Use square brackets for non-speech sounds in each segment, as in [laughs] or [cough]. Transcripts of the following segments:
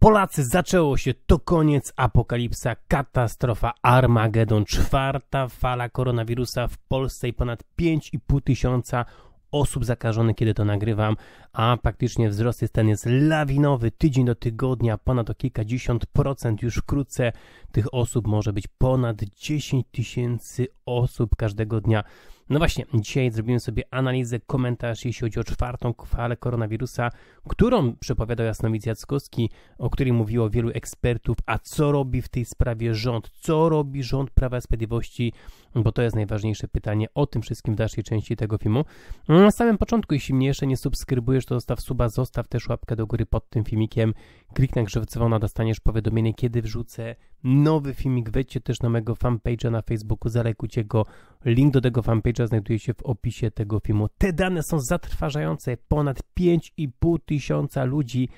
Polacy, zaczęło się, to koniec, apokalipsa, katastrofa, Armagedon, czwarta fala koronawirusa w Polsce i ponad 5,5 tysiąca osób zakażonych, kiedy to nagrywam, a praktycznie wzrost jest ten jest lawinowy, tydzień do tygodnia, ponad o kilkadziesiąt procent, już wkrótce tych osób może być ponad 10 tysięcy osób każdego dnia no właśnie, dzisiaj zrobimy sobie analizę, komentarz, jeśli chodzi o czwartą falę koronawirusa, którą przepowiadał Jasnowidz Jackowski, o której mówiło wielu ekspertów, a co robi w tej sprawie rząd, co robi rząd Prawa i Sprawiedliwości, bo to jest najważniejsze pytanie o tym wszystkim w dalszej części tego filmu. No, na samym początku, jeśli mnie jeszcze nie subskrybujesz, to zostaw suba, zostaw też łapkę do góry pod tym filmikiem, kliknij na dzwona, dostaniesz powiadomienie, kiedy wrzucę nowy filmik, wejdźcie też na mojego fanpage'a na Facebooku, zalekujcie go. Link do tego fanpage'a znajduje się w opisie tego filmu. Te dane są zatrważające. Ponad 5,5 tysiąca ludzi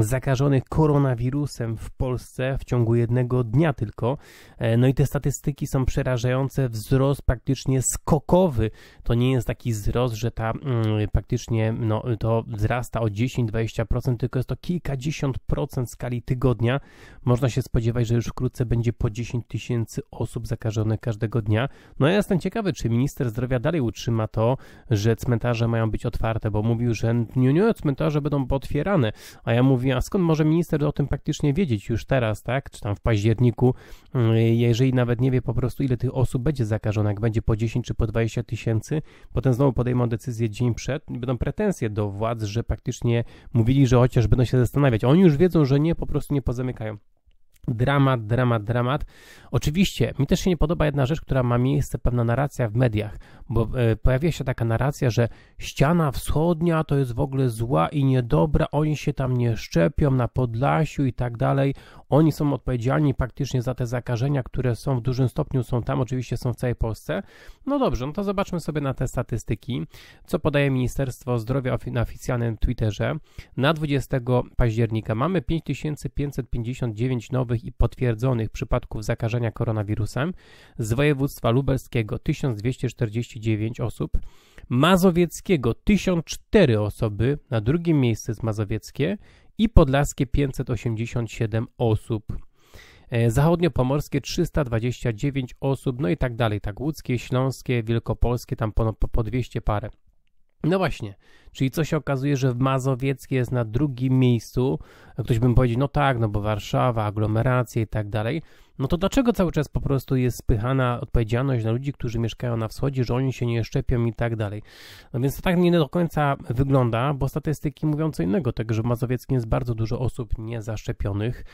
zakażonych koronawirusem w Polsce w ciągu jednego dnia tylko. E, no i te statystyki są przerażające. Wzrost praktycznie skokowy. To nie jest taki wzrost, że ta mm, praktycznie no, to wzrasta o 10-20%, tylko jest to kilkadziesiąt procent skali tygodnia. Można się spodziewać, że już wkrótce będzie po 10 tysięcy osób zakażonych każdego dnia. No ja jestem ciekawy, czy minister zdrowia dalej utrzyma to, że cmentarze mają być otwarte, bo mówił, że nie, nie, cmentarze będą potwierane, a ja mu mówi, a skąd może minister o tym praktycznie wiedzieć już teraz, tak, czy tam w październiku, y, jeżeli nawet nie wie po prostu, ile tych osób będzie zakażonych, jak będzie po 10 czy po 20 tysięcy, potem znowu podejmą decyzję dzień przed będą pretensje do władz, że praktycznie mówili, że chociaż będą się zastanawiać. Oni już wiedzą, że nie, po prostu nie pozamykają. Dramat, dramat, dramat. Oczywiście, mi też się nie podoba jedna rzecz, która ma miejsce, pewna narracja w mediach, bo e, pojawia się taka narracja, że ściana wschodnia to jest w ogóle zła i niedobra, oni się tam nie szczepią na Podlasiu i tak dalej. Oni są odpowiedzialni praktycznie za te zakażenia, które są w dużym stopniu, są tam, oczywiście są w całej Polsce. No dobrze, no to zobaczmy sobie na te statystyki, co podaje Ministerstwo Zdrowia na oficjalnym Twitterze. Na 20 października mamy 5559 nowych i potwierdzonych przypadków zakażenia koronawirusem z województwa lubelskiego 1249 osób, mazowieckiego 1004 osoby, na drugim miejscu jest mazowieckie i podlaskie 587 osób. E, zachodniopomorskie 329 osób, no i tak dalej, tak łódzkie, śląskie, wielkopolskie, tam po, po 200 parę. No właśnie, Czyli co się okazuje, że w Mazowieckie jest na drugim miejscu. Ktoś bym powiedział, no tak, no bo Warszawa, aglomeracje i tak dalej. No to dlaczego cały czas po prostu jest spychana odpowiedzialność na ludzi, którzy mieszkają na wschodzie, że oni się nie szczepią i tak dalej. No więc to tak nie do końca wygląda, bo statystyki mówią co innego, tak że w Mazowieckim jest bardzo dużo osób niezaszczepionych.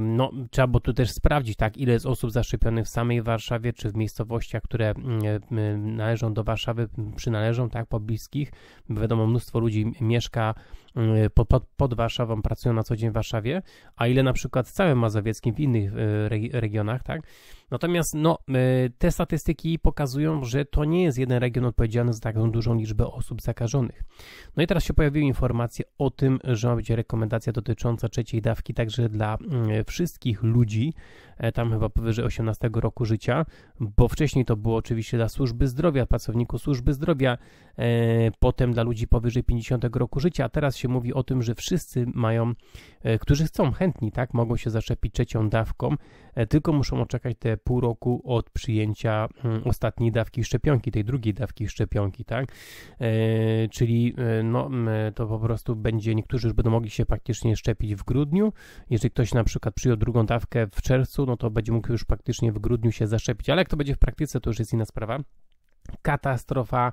No trzeba by tu też sprawdzić, tak, ile jest osób zaszczepionych w samej Warszawie, czy w miejscowościach, które mm, e, mm, należą do Warszawy, przynależą, tak, pobliskich. Wiadomo, mnóstwo ludzi mieszka Y, pod, pod, pod Warszawą, pracują na co dzień w Warszawie, a ile na przykład w całym Mazowieckim, w innych y, regionach, tak? Natomiast no, y, te statystyki pokazują, że to nie jest jeden region odpowiedzialny za taką dużą liczbę osób zakażonych. No i teraz się pojawiły informacje o tym, że ma być rekomendacja dotycząca trzeciej dawki także dla wszystkich ludzi, e, tam chyba powyżej 18 roku życia, bo wcześniej to było oczywiście dla służby zdrowia, pracowników służby zdrowia, e, potem dla ludzi powyżej 50 roku życia, a teraz się mówi o tym, że wszyscy mają, e, którzy chcą chętni, tak, mogą się zaszczepić trzecią dawką, e, tylko muszą oczekać te pół roku od przyjęcia mm, ostatniej dawki szczepionki, tej drugiej dawki szczepionki, tak? E, czyli no, to po prostu będzie, niektórzy już będą mogli się praktycznie szczepić w grudniu. Jeżeli ktoś na przykład przyjął drugą dawkę w czerwcu, no to będzie mógł już praktycznie w grudniu się zaszczepić, ale jak to będzie w praktyce, to już jest inna sprawa. Katastrofa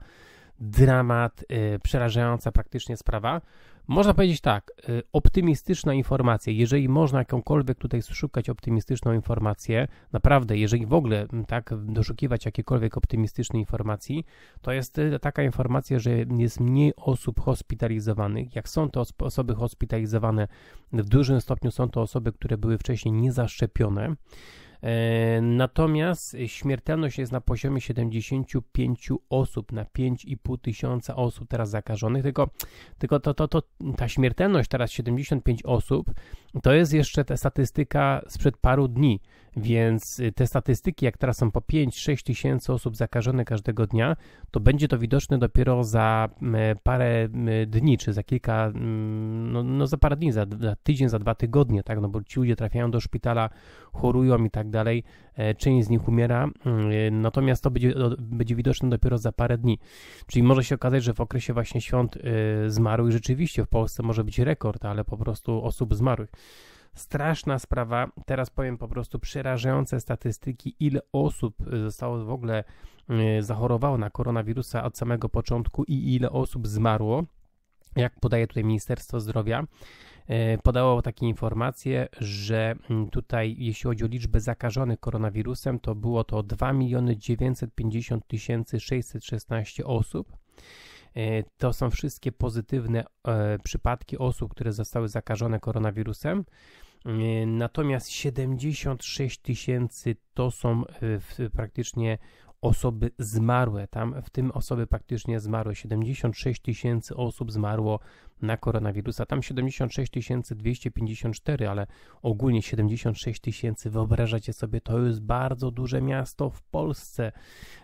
dramat, y, przerażająca praktycznie sprawa. Można powiedzieć tak, y, optymistyczna informacja, jeżeli można jakąkolwiek tutaj szukać optymistyczną informację, naprawdę, jeżeli w ogóle tak doszukiwać jakiejkolwiek optymistycznej informacji, to jest y, taka informacja, że jest mniej osób hospitalizowanych. Jak są to osoby hospitalizowane, w dużym stopniu są to osoby, które były wcześniej niezaszczepione. E, natomiast śmiertelność jest na poziomie 75 osób na 5,5 tysiąca osób teraz zakażonych, tylko, tylko to, to, to, ta śmiertelność teraz 75 osób to jest jeszcze ta statystyka sprzed paru dni. Więc y, te statystyki, jak teraz są po 5-6 tysięcy osób zakażone każdego dnia, to będzie to widoczne dopiero za parę dni, czy za kilka, no, no za parę dni, za, za, tydzień, za dwa tygodnie, tak? No bo ci ludzie trafiają do szpitala, chorują i tak dalej, e, część z nich umiera, mm, y, natomiast to będzie, będzie widoczne dopiero za parę dni. Czyli może się okazać, że w okresie właśnie świąt y, zmarłych rzeczywiście w Polsce może być rekord, ale po prostu osób zmarłych. Straszna sprawa, teraz powiem po prostu przerażające statystyki, ile osób zostało w ogóle y, zachorowało na koronawirusa od samego początku i ile osób zmarło. Jak podaje tutaj Ministerstwo Zdrowia, y, podało takie informacje, że mm, tutaj jeśli chodzi o liczbę zakażonych koronawirusem, to było to 2 950 616 osób. Y, to są wszystkie pozytywne e, przypadki osób, które zostały zakażone koronawirusem. E, natomiast 76 tysięcy to są e, praktycznie osoby zmarłe. Tam w tym osoby praktycznie zmarłe. 76 tysięcy osób zmarło na koronawirusa. Tam 76 254, ale ogólnie 76 tysięcy. Wyobrażacie sobie, to jest bardzo duże miasto w Polsce.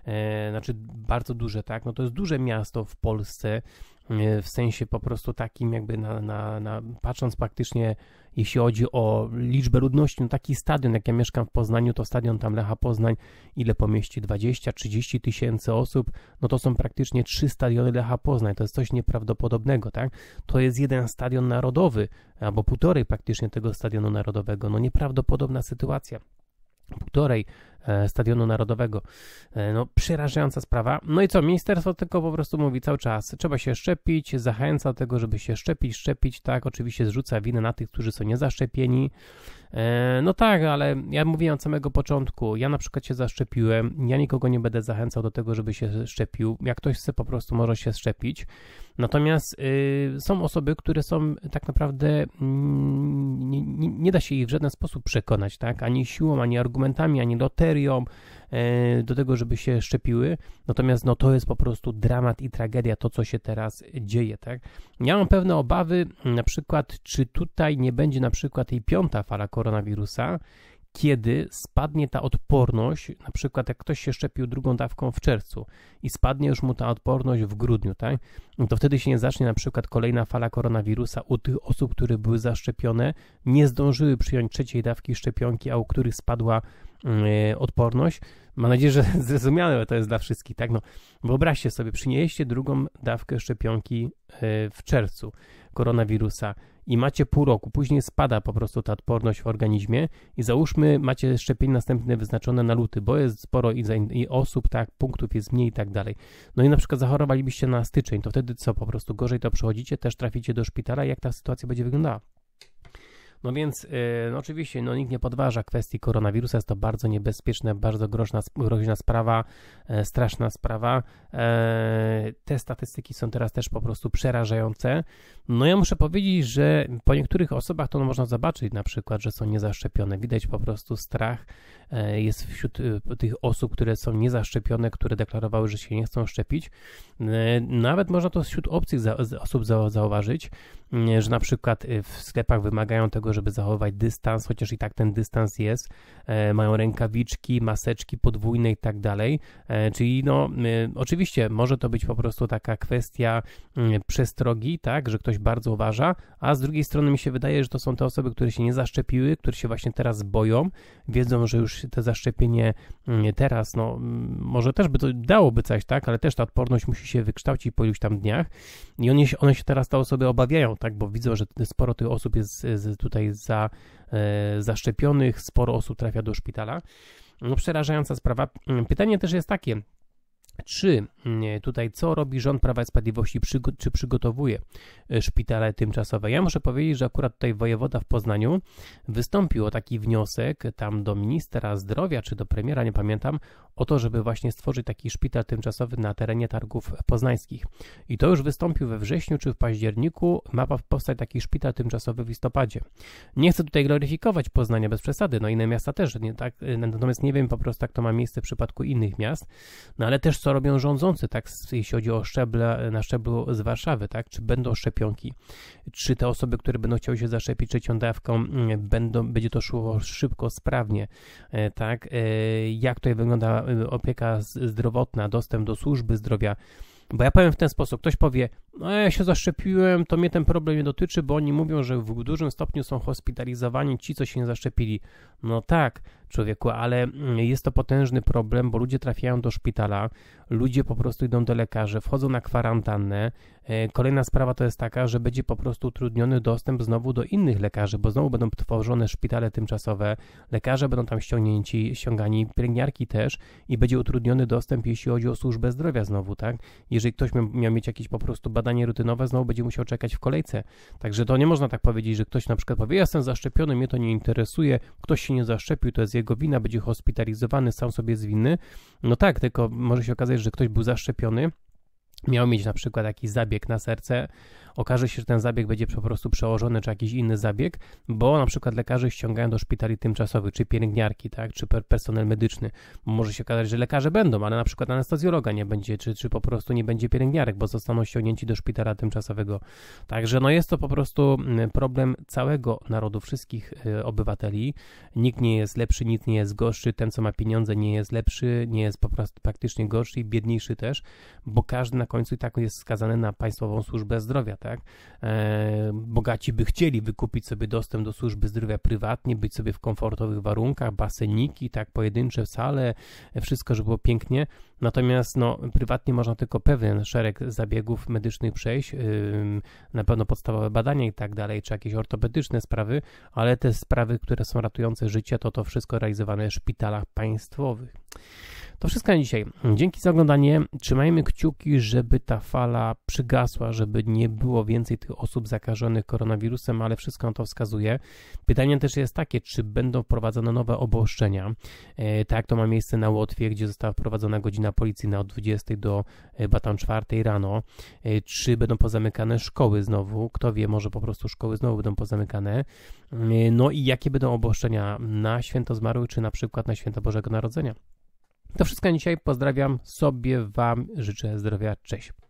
E, znaczy bardzo duże, tak? No to jest duże miasto w Polsce. E, w sensie po prostu takim jakby na, na, na, patrząc praktycznie jeśli chodzi o liczbę ludności, no taki stadion jak ja mieszkam w Poznaniu, to stadion tam Lecha Poznań, ile pomieści 20-30 tysięcy osób, no to są praktycznie trzy stadiony Lecha Poznań, to jest coś nieprawdopodobnego, tak? To jest jeden stadion narodowy, albo półtorej praktycznie tego stadionu narodowego, no nieprawdopodobna sytuacja półtorej E, Stadionu Narodowego. E, no, przerażająca sprawa. No i co, ministerstwo tylko po prostu mówi cały czas, trzeba się szczepić, zachęca do tego, żeby się szczepić, szczepić, tak, oczywiście zrzuca winę na tych, którzy są niezaszczepieni. E, no tak, ale ja mówiłem od samego początku, ja na przykład się zaszczepiłem, ja nikogo nie będę zachęcał do tego, żeby się szczepił, jak ktoś chce po prostu może się szczepić, natomiast y, są osoby, które są tak naprawdę, mm, nie, nie, nie da się ich w żaden sposób przekonać, tak, ani siłą, ani argumentami, ani loterią, bakteriom, e, do tego, żeby się szczepiły. Natomiast no, to jest po prostu dramat i tragedia, to co się teraz dzieje. Tak? Ja mam pewne obawy, na przykład, czy tutaj nie będzie na przykład tej piąta fala koronawirusa, kiedy spadnie ta odporność, na przykład jak ktoś się szczepił drugą dawką w czerwcu i spadnie już mu ta odporność w grudniu, tak? No to wtedy się nie zacznie na przykład kolejna fala koronawirusa u tych osób, które były zaszczepione, nie zdążyły przyjąć trzeciej dawki szczepionki, a u których spadła yy, odporność. Mam nadzieję, że [laughs] zrozumiałe to jest dla wszystkich, tak? No, wyobraźcie sobie, przynieście drugą dawkę szczepionki yy, w czerwcu koronawirusa i macie pół roku, później spada po prostu ta odporność w organizmie i załóżmy macie szczepień następne wyznaczone na luty, bo jest sporo i, i osób, tak, punktów jest mniej i tak dalej. No i na przykład zachorowalibyście na styczeń, to wtedy co, po prostu gorzej to przechodzicie, też traficie do szpitala, jak ta sytuacja będzie wyglądała? No więc e, no oczywiście no, nikt nie podważa kwestii koronawirusa, jest to bardzo niebezpieczne, bardzo groźna, groźna sprawa, e, straszna sprawa. E, te statystyki są teraz też po prostu przerażające. No ja muszę powiedzieć, że po niektórych osobach to można zobaczyć na przykład, że są niezaszczepione. Widać po prostu strach jest wśród tych osób, które są niezaszczepione, które deklarowały, że się nie chcą szczepić. Nawet można to wśród obcych osób zauważyć, że na przykład w sklepach wymagają tego, żeby zachować dystans, chociaż i tak ten dystans jest. E, mają rękawiczki, maseczki podwójne i tak dalej. E, czyli no, e, oczywiście może to być po prostu taka kwestia mm, przestrogi, tak, że ktoś bardzo uważa, a z drugiej strony mi się wydaje, że to są te osoby, które się nie zaszczepiły, które się właśnie teraz boją, wiedzą, że już te zaszczepienie mm, teraz, no mm, może też by to dałoby coś, tak, ale też ta odporność musi się wykształcić po już tam dniach i one się, one się teraz, te osoby obawiają, tak, bo widzą, że sporo tych osób jest tutaj tutaj za, e, zaszczepionych, sporo osób trafia do szpitala. No, przerażająca sprawa. Pytanie też jest takie, czy mm, tutaj co robi rząd Prawa i Sprawiedliwości, czy przygotowuje e, szpitale tymczasowe? Ja muszę powiedzieć, że akurat tutaj wojewoda w Poznaniu wystąpił o taki wniosek tam do ministra zdrowia, czy do premiera, nie pamiętam, o to, żeby właśnie stworzyć taki szpital tymczasowy na terenie targów poznańskich. I to już wystąpił we wrześniu czy w październiku. Ma powstać taki szpital tymczasowy w listopadzie. Nie chcę tutaj gloryfikować Poznania bez przesady, no inne miasta też, nie, tak, e, natomiast nie wiem po prostu, jak to ma miejsce w przypadku innych miast, no ale też co robią rządzący, tak, jeśli chodzi o szczeble, na szczeblu z Warszawy, tak, czy będą szczepionki, czy te osoby, które będą chciały się zaszczepić trzecią dawką, mm, będą, będzie to szło szybko, sprawnie, e, tak, e, jak tutaj wygląda e, opieka zdrowotna, dostęp do służby zdrowia, bo ja powiem w ten sposób, ktoś powie, no ja się zaszczepiłem, to mnie ten problem nie dotyczy, bo oni mówią, że w dużym stopniu są hospitalizowani ci, co się nie zaszczepili. No tak, człowieku, ale mm, jest to potężny problem, bo ludzie trafiają do szpitala, ludzie po prostu idą do lekarzy, wchodzą na kwarantannę. E, kolejna sprawa to jest taka, że będzie po prostu utrudniony dostęp znowu do innych lekarzy, bo znowu będą tworzone szpitale tymczasowe, lekarze będą tam ściągnięci, ściągani, pielęgniarki też i będzie utrudniony dostęp, jeśli chodzi o służbę zdrowia znowu, tak? Jeżeli ktoś miał mieć jakieś po prostu badania, badanie rutynowe, znowu będzie musiał czekać w kolejce. Także to nie można tak powiedzieć, że ktoś na przykład powie, ja jestem zaszczepiony, mnie to nie interesuje, ktoś się nie zaszczepił, to jest jego wina, będzie hospitalizowany, sam sobie jest winny. No tak, tylko może się okazać, że ktoś był zaszczepiony, miał mieć na przykład jakiś zabieg na serce, okaże się, że ten zabieg będzie po prostu przełożony, czy jakiś inny zabieg, bo na przykład lekarze ściągają do szpitali tymczasowych, czy pielęgniarki, tak, czy personel medyczny. Może się okazać, że lekarze będą, ale na przykład anestezjologa nie będzie, czy, czy po prostu nie będzie pielęgniarek, bo zostaną ściągnięci do szpitala tymczasowego. Także no jest to po prostu mm, problem całego narodu, wszystkich y, obywateli. Nikt nie jest lepszy, nikt nie jest gorszy, ten co ma pieniądze nie jest lepszy, nie jest po prostu praktycznie gorszy i biedniejszy też, bo każdy na końcu i tak jest skazany na państwową służbę zdrowia tak? E, bogaci by chcieli wykupić sobie dostęp do służby zdrowia prywatnie, być sobie w komfortowych warunkach, baseniki, tak, pojedyncze sale, e, wszystko, żeby było pięknie. Natomiast no, prywatnie można tylko pewien szereg zabiegów medycznych przejść, na pewno podstawowe badania i tak dalej, czy jakieś ortopedyczne sprawy, ale te sprawy, które są ratujące życie, to to wszystko realizowane w szpitalach państwowych. To wszystko na dzisiaj. Dzięki za oglądanie. Trzymajmy kciuki, żeby ta fala przygasła, żeby nie było więcej tych osób zakażonych koronawirusem, ale wszystko na to wskazuje. Pytanie też jest takie, czy będą wprowadzone nowe obostrzenia, e, tak to ma miejsce na Łotwie, gdzie została wprowadzona godzina policyjna od 20 do e, batam 4 rano, e, czy będą pozamykane szkoły znowu, kto wie, może po prostu szkoły znowu będą pozamykane, no i jakie będą obostrzenia na święto zmarłych, czy na przykład na święto Bożego Narodzenia. To wszystko dzisiaj. Pozdrawiam sobie, Wam życzę zdrowia. Cześć.